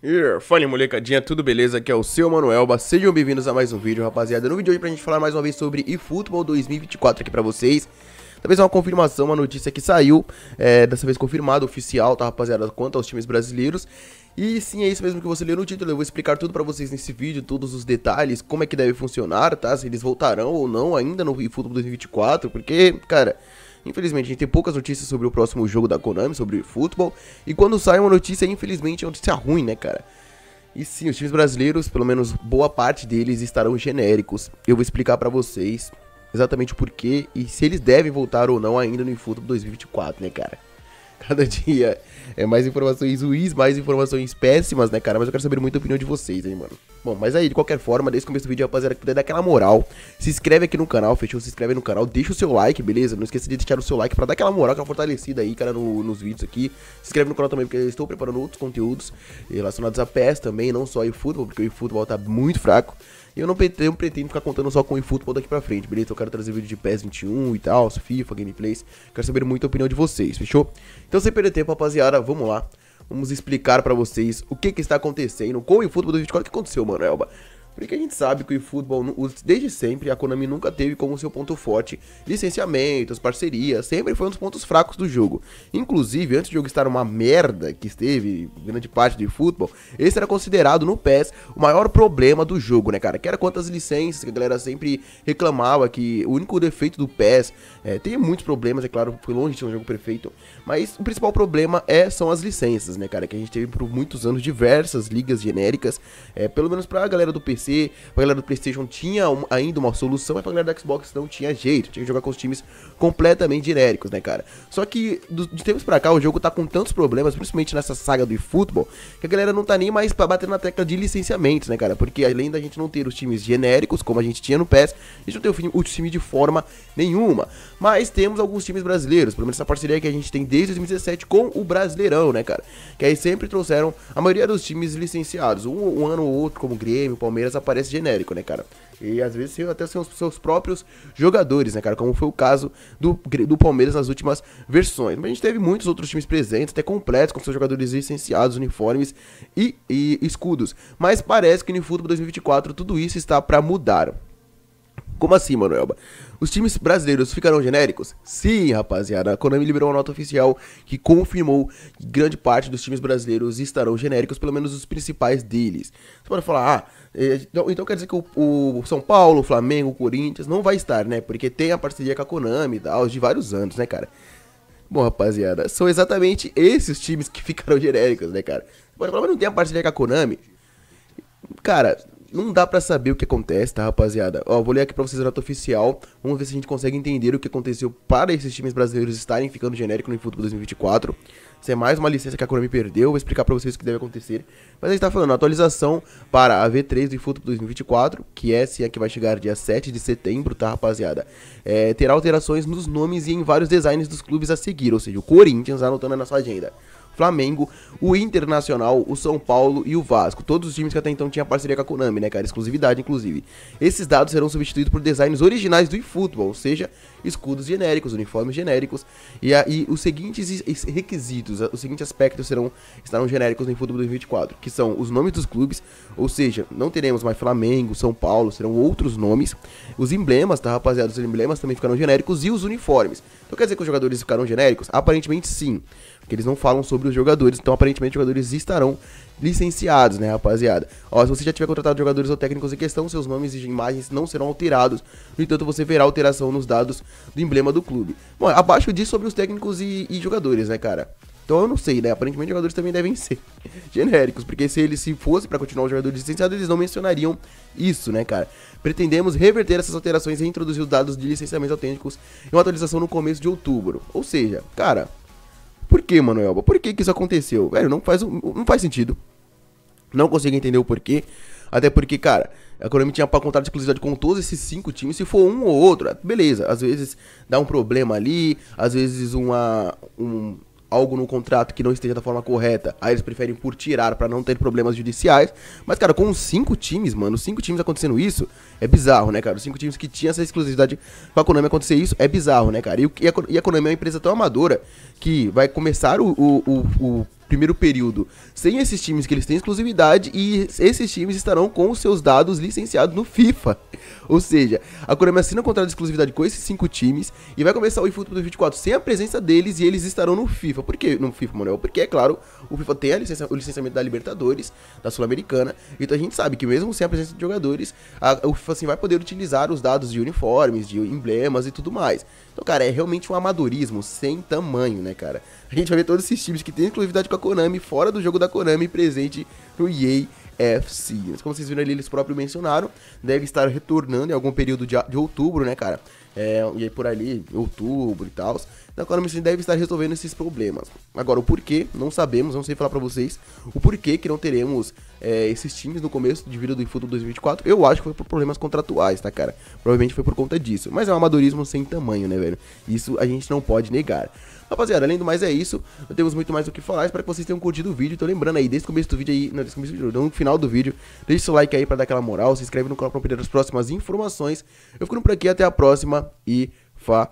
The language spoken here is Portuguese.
Yeah. Fala molecadinha, tudo beleza? Aqui é o seu Manuelba, sejam bem-vindos a mais um vídeo, rapaziada. No vídeo de hoje pra gente falar mais uma vez sobre eFootball 2024 aqui pra vocês. Talvez é uma confirmação, uma notícia que saiu, é, dessa vez confirmada, oficial, tá rapaziada, quanto aos times brasileiros. E sim, é isso mesmo que você leu no título, eu vou explicar tudo pra vocês nesse vídeo, todos os detalhes, como é que deve funcionar, tá? Se eles voltarão ou não ainda no eFootball 2024, porque, cara... Infelizmente, a gente tem poucas notícias sobre o próximo jogo da Konami, sobre futebol. E quando sai uma notícia, infelizmente, é uma notícia ruim, né, cara? E sim, os times brasileiros, pelo menos boa parte deles, estarão genéricos. Eu vou explicar para vocês exatamente o porquê e se eles devem voltar ou não ainda no eFootball 2024, né, cara? Cada dia é mais informações ruins, mais informações péssimas, né, cara? Mas eu quero saber muito a opinião de vocês, hein, mano. Bom, mas aí, de qualquer forma, desde o começo do vídeo, rapaziada, que puder dar aquela moral, se inscreve aqui no canal, fechou? Se inscreve no canal, deixa o seu like, beleza? Não esqueça de deixar o seu like pra dar aquela moral, aquela fortalecida aí, cara, no, nos vídeos aqui. Se inscreve no canal também, porque eu estou preparando outros conteúdos relacionados a PES também, não só o futebol, porque o futebol tá muito fraco. E eu não pretendo, pretendo ficar contando só com o futebol daqui pra frente, beleza? Eu quero trazer vídeo de PES 21 e tal, FIFA, gameplays. Quero saber muito a opinião de vocês, fechou? Então, sem perder tempo, rapaziada, vamos lá. Vamos explicar para vocês o que, que está acontecendo com o futebol do 24. O que aconteceu, mano, Elba? Porque a gente sabe que o futebol, desde sempre, a Konami nunca teve como seu ponto forte licenciamentos, parcerias, sempre foi um dos pontos fracos do jogo. Inclusive, antes do jogo estar uma merda que esteve grande parte do futebol, esse era considerado no PES o maior problema do jogo, né, cara? Que era quantas licenças, que a galera sempre reclamava que o único defeito do PES, é, tem muitos problemas, é claro, foi longe de ser um jogo perfeito, mas o principal problema é são as licenças, né, cara? Que a gente teve por muitos anos diversas ligas genéricas, é, pelo menos pra galera do PC pra galera do PlayStation tinha um, ainda uma solução, mas é pra galera do Xbox não tinha jeito, tinha que jogar com os times completamente genéricos, né, cara? Só que do, de tempos pra cá o jogo tá com tantos problemas, principalmente nessa saga do eFootball, que a galera não tá nem mais pra bater na tecla de licenciamentos, né, cara? Porque além da gente não ter os times genéricos, como a gente tinha no PES, a gente não tem o, o time de forma nenhuma. Mas temos alguns times brasileiros, pelo menos essa parceria que a gente tem desde 2017 com o Brasileirão, né, cara? Que aí sempre trouxeram a maioria dos times licenciados, um, um ano ou outro, como o Grêmio, Palmeiras, aparece genérico, né, cara? E às vezes até são os seus próprios jogadores, né, cara? Como foi o caso do, do Palmeiras nas últimas versões. Mas a gente teve muitos outros times presentes, até completos, com seus jogadores licenciados, uniformes e, e escudos. Mas parece que no futebol 2024 tudo isso está para mudar. Como assim, Manoelba? Os times brasileiros ficarão genéricos? Sim, rapaziada. A Konami liberou uma nota oficial que confirmou que grande parte dos times brasileiros estarão genéricos, pelo menos os principais deles. Você pode falar, ah, é, então, então, quer dizer que o, o, São Paulo, o Flamengo, o Corinthians não vai estar, né? Porque tem a parceria com a Konami e tal, de vários anos, né, cara? Bom, rapaziada, são exatamente esses times que ficaram genéricos, né, cara? Você pode falar, mas não tem a parceria com a Konami? Cara, não dá para saber o que acontece, tá, rapaziada? Ó, vou ler aqui pra vocês a nota oficial. Vamos ver se a gente consegue entender o que aconteceu para esses times brasileiros estarem ficando genérico no futebol 2024. Isso é mais uma licença que a Konami perdeu, vou explicar para vocês o que deve acontecer. Mas a gente tá falando, a atualização para a V3 do futebol 2024, que é sim a é que vai chegar dia 7 de setembro, tá rapaziada? É, terá alterações nos nomes e em vários designs dos clubes a seguir, ou seja, o Corinthians anotando na sua agenda. Flamengo, o Internacional, o São Paulo e o Vasco. Todos os times que até então tinham parceria com a Konami, né, cara? Exclusividade, inclusive. Esses dados serão substituídos por designs originais do eFootball, ou seja, escudos genéricos, uniformes genéricos. E aí os seguintes requisitos, os seguintes aspectos serão estarão genéricos no eFootball 2024, que são os nomes dos clubes, ou seja, não teremos mais Flamengo, São Paulo, serão outros nomes. Os emblemas, tá, rapaziada? Os emblemas também ficarão genéricos e os uniformes. Então quer dizer que os jogadores ficarão genéricos? Aparentemente sim que eles não falam sobre os jogadores, então aparentemente os jogadores estarão licenciados, né, rapaziada? Ó, se você já tiver contratado jogadores ou técnicos em questão, seus nomes e imagens não serão alterados. No entanto, você verá alteração nos dados do emblema do clube. Bom, abaixo disso sobre os técnicos e, e jogadores, né, cara? Então eu não sei, né? Aparentemente os jogadores também devem ser genéricos, porque se eles se fossem para continuar os jogadores licenciados, eles não mencionariam isso, né, cara? Pretendemos reverter essas alterações e introduzir os dados de licenciamentos autênticos em uma atualização no começo de outubro. Ou seja, cara, por que, Manoel? Por que, que isso aconteceu? Velho, não faz, não faz sentido. Não consigo entender o porquê. Até porque, cara, a Konami tinha para contar de exclusividade com todos esses cinco times. Se for um ou outro, beleza. Às vezes dá um problema ali, às vezes uma, um, algo no contrato que não esteja da forma correta, aí eles preferem por tirar para não ter problemas judiciais. Mas, cara, com cinco times, mano, cinco times acontecendo isso, é bizarro, né, cara? Os cinco times que tinham essa exclusividade com a Konami acontecer isso, é bizarro, né, cara? E, a, e a Konami é uma empresa tão amadora que vai começar o, o, o, o primeiro período sem esses times que eles têm exclusividade e esses times estarão com os seus dados licenciados no FIFA. Ou seja, a Konami assina um contrato de exclusividade com esses cinco times e vai começar o eFootball 2024 sem a presença deles e eles estarão no FIFA. Por que no FIFA, Manuel? Porque, é claro, o FIFA tem licença, o licenciamento da Libertadores, da Sul-Americana, então a gente sabe que mesmo sem a presença de jogadores, a, o FIFA assim, vai poder utilizar os dados de uniformes, de emblemas e tudo mais. Então, cara, é realmente um amadorismo sem tamanho, né, cara? A gente vai ver todos esses times que tem exclusividade com a Konami, fora do jogo da Konami, presente no EA FC. Mas como vocês viram ali, eles próprios mencionaram, deve estar retornando em algum período de, de outubro, né, cara? É, e aí por ali, outubro e tal. Então a Michelin deve estar resolvendo esses problemas. Agora, o porquê, não sabemos, não sei falar para vocês o porquê que não teremos é, esses times no começo de vida do Infuto 2024. Eu acho que foi por problemas contratuais, tá, cara? Provavelmente foi por conta disso. Mas é um amadorismo sem tamanho, né, velho? Isso a gente não pode negar. Rapaziada, além do mais é isso. Não temos muito mais o que falar. Espero que vocês tenham curtido o vídeo. Então lembrando aí, desde o começo do vídeo aí, não, desde o começo do vídeo, no final do vídeo, deixa o seu like aí pra dar aquela moral. Se inscreve no canal pra perder as próximas informações. Eu fico por aqui, até a próxima e falou!